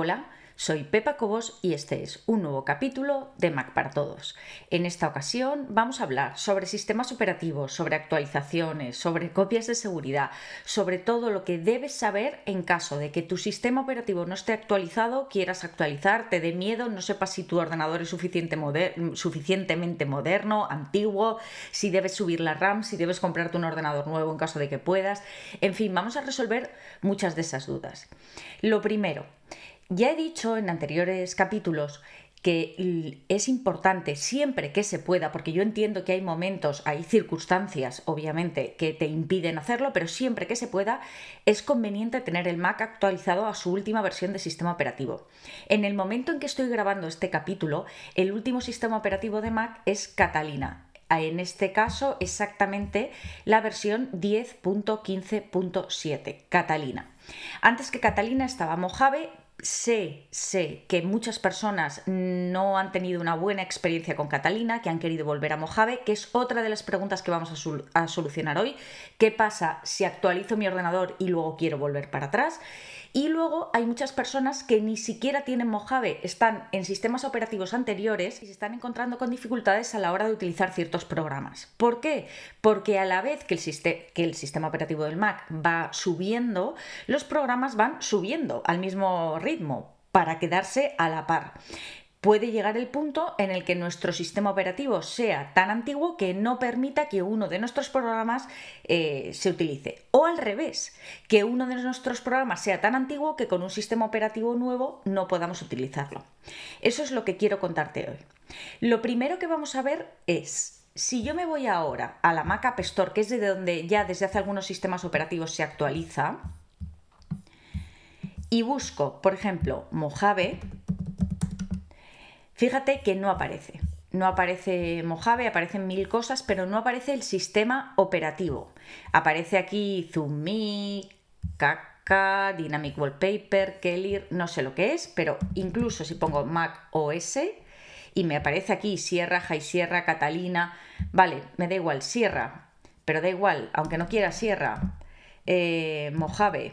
Hola, soy Pepa Cobos y este es un nuevo capítulo de Mac para Todos. En esta ocasión vamos a hablar sobre sistemas operativos, sobre actualizaciones, sobre copias de seguridad, sobre todo lo que debes saber en caso de que tu sistema operativo no esté actualizado, quieras actualizar, te dé miedo, no sepas si tu ordenador es suficientemente moderno, antiguo, si debes subir la RAM, si debes comprarte un ordenador nuevo en caso de que puedas. En fin, vamos a resolver muchas de esas dudas. Lo primero, ya he dicho en anteriores capítulos que es importante siempre que se pueda, porque yo entiendo que hay momentos, hay circunstancias, obviamente, que te impiden hacerlo, pero siempre que se pueda es conveniente tener el Mac actualizado a su última versión de sistema operativo. En el momento en que estoy grabando este capítulo, el último sistema operativo de Mac es Catalina. En este caso, exactamente la versión 10.15.7, Catalina. Antes que Catalina estaba Mojave, sé, que muchas personas no han tenido una buena experiencia con Catalina, que han querido volver a Mojave, que es otra de las preguntas que vamos a, solucionar hoy. ¿Qué pasa si actualizo mi ordenador y luego quiero volver para atrás? Y luego hay muchas personas que ni siquiera tienen Mojave, están en sistemas operativos anteriores y se están encontrando con dificultades a la hora de utilizar ciertos programas. ¿Por qué? Porque a la vez que el, que el sistema operativo del Mac va subiendo, los programas van subiendo al mismo ritmo para quedarse a la par. Puede llegar el punto en el que nuestro sistema operativo sea tan antiguo que no permita que uno de nuestros programas eh, se utilice. O al revés, que uno de nuestros programas sea tan antiguo que con un sistema operativo nuevo no podamos utilizarlo. Eso es lo que quiero contarte hoy. Lo primero que vamos a ver es si yo me voy ahora a la Mac App Store, que es de donde ya desde hace algunos sistemas operativos se actualiza, y busco, por ejemplo, Mojave, fíjate que no aparece. No aparece Mojave, aparecen mil cosas, pero no aparece el sistema operativo. Aparece aquí Zumi, Kaka, Dynamic Wallpaper, Kelly, no sé lo que es, pero incluso si pongo Mac OS y me aparece aquí Sierra, High Sierra, Catalina, vale, me da igual Sierra, pero da igual, aunque no quiera Sierra, eh, Mojave,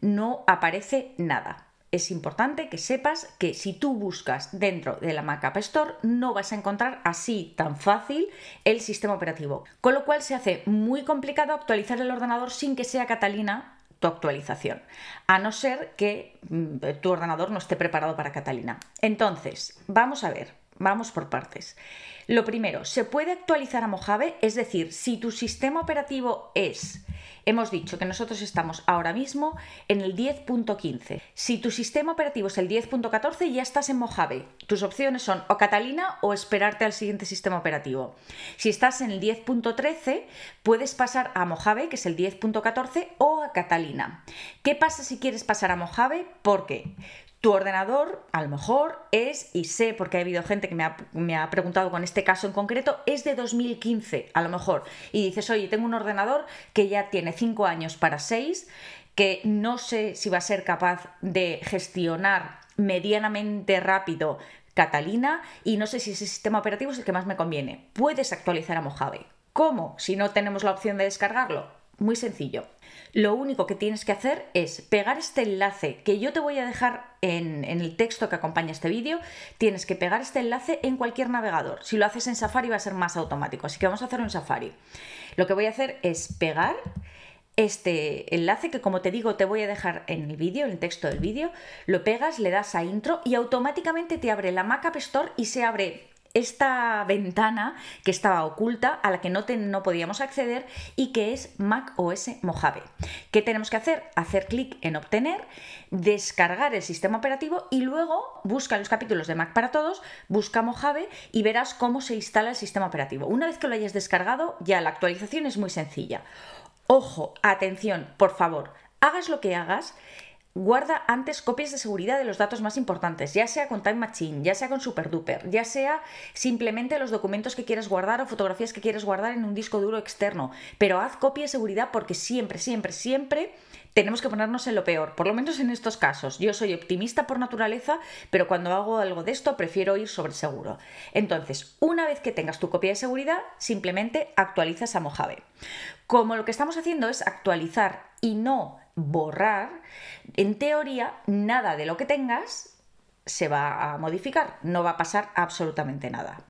no aparece nada. Es importante que sepas que si tú buscas dentro de la Mac App Store no vas a encontrar así tan fácil el sistema operativo. Con lo cual se hace muy complicado actualizar el ordenador sin que sea Catalina tu actualización, a no ser que mm, eh, tu ordenador no esté preparado para Catalina. Entonces, vamos a ver, vamos por partes. Lo primero, se puede actualizar a Mojave, es decir, si tu sistema operativo es Hemos dicho que nosotros estamos ahora mismo en el 10.15. Si tu sistema operativo es el 10.14, ya estás en Mojave. Tus opciones son o Catalina o esperarte al siguiente sistema operativo. Si estás en el 10.13, puedes pasar a Mojave, que es el 10.14, o a Catalina. ¿Qué pasa si quieres pasar a Mojave? Porque tu ordenador, a lo mejor, es, y sé porque ha habido gente que me ha, preguntado con este caso en concreto, es de 2015, a lo mejor. Y dices, oye, tengo un ordenador que ya tiene 5 años para 6, que no sé si va a ser capaz de gestionar medianamente rápido Catalina y no sé si ese sistema operativo es el que más me conviene. Puedes actualizar a Mojave. ¿Cómo? Si no tenemos la opción de descargarlo. Muy sencillo. Lo único que tienes que hacer es pegar este enlace que yo te voy a dejar en, el texto que acompaña este vídeo. Tienes que pegar este enlace en cualquier navegador. Si lo haces en Safari va a ser más automático, así que vamos a hacer un Safari. Lo que voy a hacer es pegar este enlace que como te digo te voy a dejar en el vídeo, en el texto del vídeo, lo pegas, le das a intro y automáticamente te abre la Mac App Store y se abre esta ventana que estaba oculta, a la que no, podíamos acceder y que es Mac OS Mojave. ¿Qué tenemos que hacer? Hacer clic en obtener, descargar el sistema operativo y luego busca los capítulos de Mac para todos, busca Mojave y verás cómo se instala el sistema operativo. Una vez que lo hayas descargado, ya la actualización es muy sencilla. Ojo, atención, por favor, hagas lo que hagas, guarda antes copias de seguridad de los datos más importantes, ya sea con Time Machine, ya sea con SuperDuper, ya sea simplemente los documentos que quieres guardar o fotografías que quieres guardar en un disco duro externo, pero haz copia de seguridad porque siempre, siempre, siempre tenemos que ponernos en lo peor, por lo menos en estos casos. Yo soy optimista por naturaleza, pero cuando hago algo de esto prefiero ir sobre seguro. Entonces, una vez que tengas tu copia de seguridad, simplemente actualizas a Mojave. Como lo que estamos haciendo es actualizar y no borrar, en teoría nada de lo que tengas se va a modificar, no va a pasar absolutamente nada.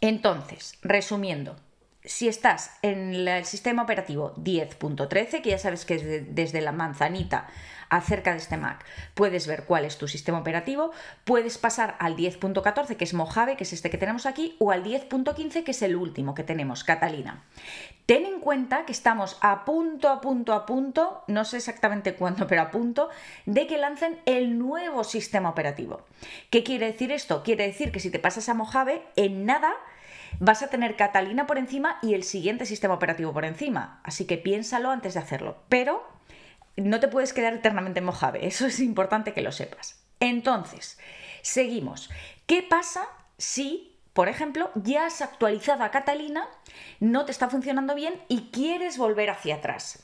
Entonces, resumiendo, si estás en el sistema operativo 10.13, que ya sabes que es desde la manzanita acerca de este Mac, puedes ver cuál es tu sistema operativo, puedes pasar al 10.14, que es Mojave, que es este que tenemos aquí, o al 10.15, que es el último que tenemos, Catalina. Ten en cuenta que estamos a punto, a punto, a punto, no sé exactamente cuándo, pero a punto, de que lancen el nuevo sistema operativo. ¿Qué quiere decir esto? Quiere decir que si te pasas a Mojave, en nada vas a tener Catalina por encima y el siguiente sistema operativo por encima. Así que piénsalo antes de hacerlo. Pero no te puedes quedar eternamente en Mojave, eso es importante que lo sepas. Entonces, seguimos. ¿Qué pasa si, por ejemplo, ya has actualizado a Catalina, no te está funcionando bien y quieres volver hacia atrás?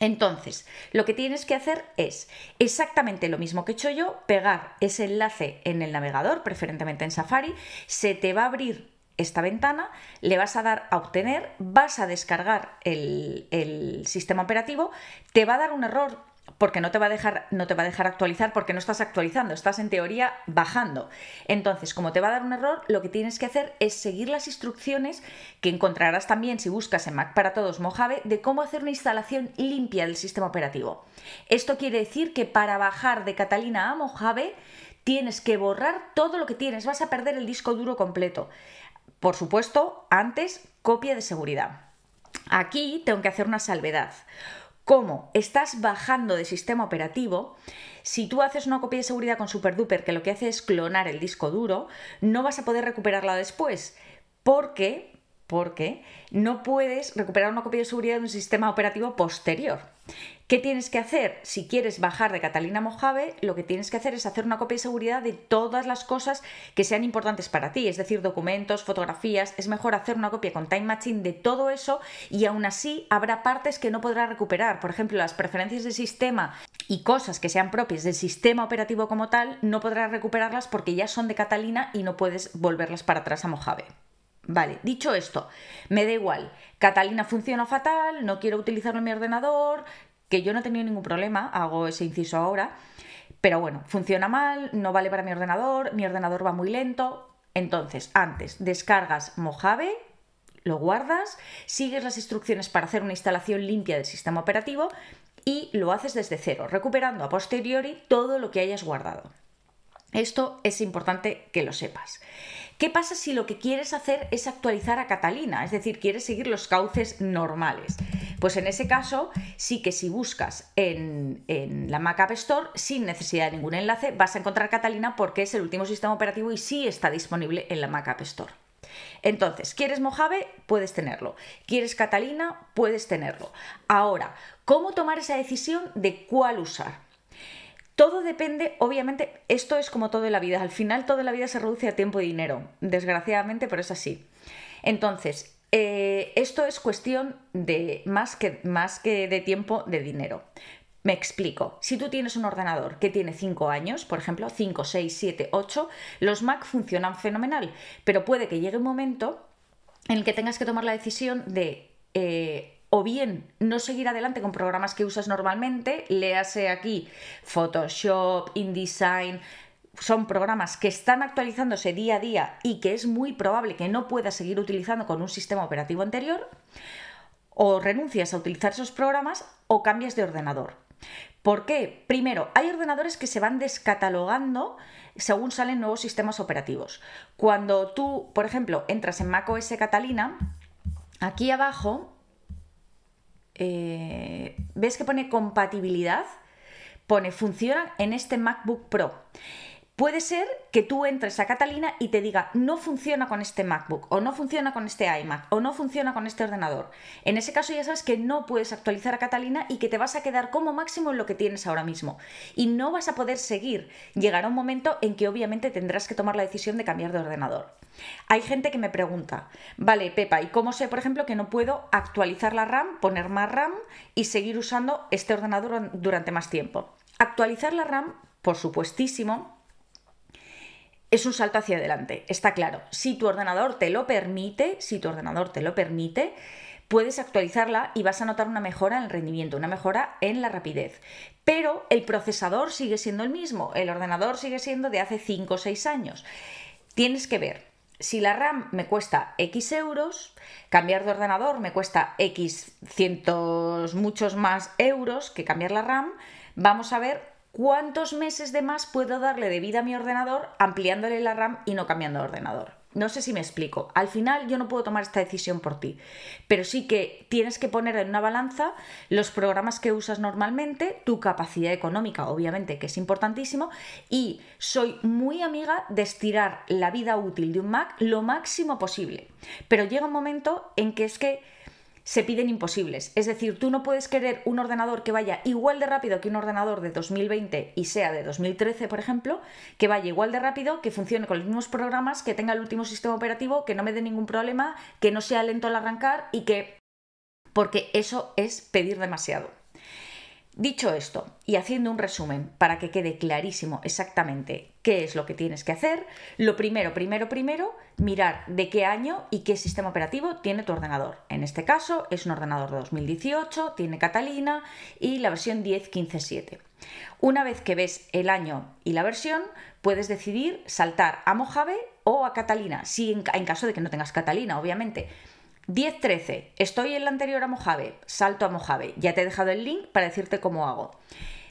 Entonces, lo que tienes que hacer es exactamente lo mismo que he hecho yo, pegar ese enlace en el navegador, preferentemente en Safari, se te va a abrir esta ventana, le vas a dar a obtener, vas a descargar el, sistema operativo, te va a dar un error porque no te, va a dejar, no te va a dejar actualizar porque no estás actualizando, estás en teoría bajando. Entonces, como te va a dar un error, lo que tienes que hacer es seguir las instrucciones que encontrarás también si buscas en Mac para Todos Mojave de cómo hacer una instalación limpia del sistema operativo. Esto quiere decir que para bajar de Catalina a Mojave tienes que borrar todo lo que tienes, vas a perder el disco duro completo. Por supuesto, antes copia de seguridad. Aquí tengo que hacer una salvedad. Como estás bajando de sistema operativo, si tú haces una copia de seguridad con SuperDuper que lo que hace es clonar el disco duro, no vas a poder recuperarla después, porque porque no puedes recuperar una copia de seguridad de un sistema operativo posterior. ¿Qué tienes que hacer? Si quieres bajar de Catalina Mojave, lo que tienes que hacer es hacer una copia de seguridad de todas las cosas que sean importantes para ti, es decir, documentos, fotografías. Es mejor hacer una copia con Time Machine de todo eso y aún así habrá partes que no podrás recuperar. Por ejemplo, las preferencias del sistema y cosas que sean propias del sistema operativo como tal, no podrás recuperarlas porque ya son de Catalina y no puedes volverlas para atrás a Mojave. Vale, dicho esto, me da igual. Catalina funciona fatal, no quiero utilizarlo en mi ordenador, que yo no he tenido ningún problema, hago ese inciso ahora. Pero bueno, funciona mal, no vale para mi ordenador, mi ordenador va muy lento. Entonces, antes, descargas Mojave, lo guardas, sigues las instrucciones para hacer una instalación limpia del sistema operativo y lo haces desde cero, recuperando a posteriori todo lo que hayas guardado. Esto es importante que lo sepas. ¿Qué pasa si lo que quieres hacer es actualizar a Catalina? Es decir, quieres seguir los cauces normales. Pues en ese caso, sí que si buscas en, en la Mac App Store, sin necesidad de ningún enlace, vas a encontrar Catalina porque es el último sistema operativo y sí está disponible en la Mac App Store. Entonces, ¿quieres Mojave? Puedes tenerlo. ¿Quieres Catalina? Puedes tenerlo. Ahora, ¿cómo tomar esa decisión de cuál usar? Todo depende, obviamente, esto es como todo en la vida. Al final toda la vida se reduce a tiempo y dinero, desgraciadamente, pero es así. Entonces, eh, esto es cuestión de más que, más que de tiempo, de dinero. Me explico. Si tú tienes un ordenador que tiene 5 años, por ejemplo, 5, 6, 7, 8, los Mac funcionan fenomenal, pero puede que llegue un momento en el que tengas que tomar la decisión de eh, o bien no seguir adelante con programas que usas normalmente, léase aquí Photoshop, InDesign, son programas que están actualizándose día a día y que es muy probable que no puedas seguir utilizando con un sistema operativo anterior, o renuncias a utilizar esos programas o cambias de ordenador. ¿Por qué? Primero, hay ordenadores que se van descatalogando según salen nuevos sistemas operativos. Cuando tú, por ejemplo, entras en macOS Catalina, aquí abajo eh, ves que pone compatibilidad, pone funciona en este MacBook Pro. Puede ser que tú entres a Catalina y te diga, no funciona con este MacBook, o no funciona con este iMac, o no funciona con este ordenador. En ese caso ya sabes que no puedes actualizar a Catalina y que te vas a quedar como máximo en lo que tienes ahora mismo. Y no vas a poder seguir. Llegará un momento en que obviamente tendrás que tomar la decisión de cambiar de ordenador. Hay gente que me pregunta, vale, Pepa, ¿y cómo sé, por ejemplo, que no puedo actualizar la RAM, poner más RAM y seguir usando este ordenador durante más tiempo? Actualizar la RAM, por supuestísimo, es un salto hacia adelante, está claro. Si tu ordenador te lo permite, si tu ordenador te lo permite, puedes actualizarla y vas a notar una mejora en el rendimiento, una mejora en la rapidez. Pero el procesador sigue siendo el mismo, el ordenador sigue siendo de hace 5 o 6 años. Tienes que ver, si la RAM me cuesta X euros, cambiar de ordenador me cuesta X cientos, muchos más euros que cambiar la RAM, vamos a ver ¿Cuántos meses de más puedo darle de vida a mi ordenador ampliándole la RAM y no cambiando de ordenador? No sé si me explico. Al final yo no puedo tomar esta decisión por ti, pero sí que tienes que poner en una balanza los programas que usas normalmente, tu capacidad económica, obviamente, que es importantísimo, y soy muy amiga de estirar la vida útil de un Mac lo máximo posible. Pero llega un momento en que es que se piden imposibles. Es decir, tú no puedes querer un ordenador que vaya igual de rápido que un ordenador de 2020 y sea de 2013, por ejemplo, que vaya igual de rápido, que funcione con los mismos programas, que tenga el último sistema operativo, que no me dé ningún problema, que no sea lento al arrancar y que... porque eso es pedir demasiado. Dicho esto, y haciendo un resumen para que quede clarísimo exactamente qué es lo que tienes que hacer. Lo primero, primero, primero, mirar de qué año y qué sistema operativo tiene tu ordenador. En este caso es un ordenador de 2018, tiene Catalina y la versión 10.15.7. Una vez que ves el año y la versión, puedes decidir saltar a Mojave o a Catalina, si en, en caso de que no tengas Catalina, obviamente. 10.13, estoy en la anterior a Mojave, salto a Mojave, ya te he dejado el link para decirte cómo hago.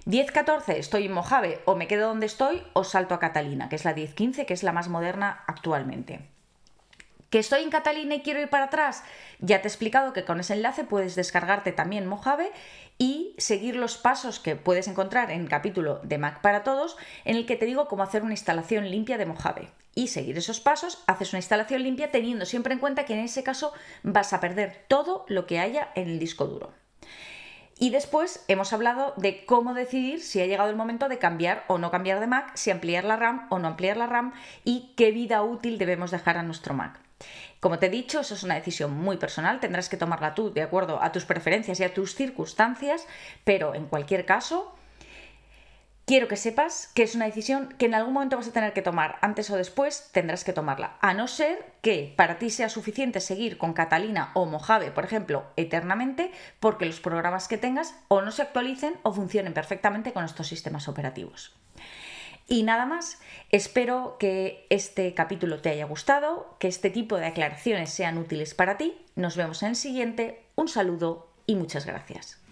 10.14 estoy en Mojave o me quedo donde estoy o salto a Catalina, que es la 10.15, que es la más moderna actualmente. ¿Que estoy en Catalina y quiero ir para atrás? Ya te he explicado que con ese enlace puedes descargarte también Mojave y seguir los pasos que puedes encontrar en el capítulo de Mac para Todos, en el que te digo cómo hacer una instalación limpia de Mojave. Y seguir esos pasos, haces una instalación limpia teniendo siempre en cuenta que en ese caso vas a perder todo lo que haya en el disco duro. Y después hemos hablado de cómo decidir si ha llegado el momento de cambiar o no cambiar de Mac, si ampliar la RAM o no ampliar la RAM y qué vida útil debemos dejar a nuestro Mac. Como te he dicho, eso es una decisión muy personal, tendrás que tomarla tú de acuerdo a tus preferencias y a tus circunstancias, pero en cualquier caso, quiero que sepas que es una decisión que en algún momento vas a tener que tomar, antes o después tendrás que tomarla, a no ser que para ti sea suficiente seguir con Catalina o Mojave, por ejemplo, eternamente, porque los programas que tengas o no se actualicen o funcionen perfectamente con estos sistemas operativos. Y nada más, espero que este capítulo te haya gustado, que este tipo de aclaraciones sean útiles para ti. Nos vemos en el siguiente, un saludo y muchas gracias.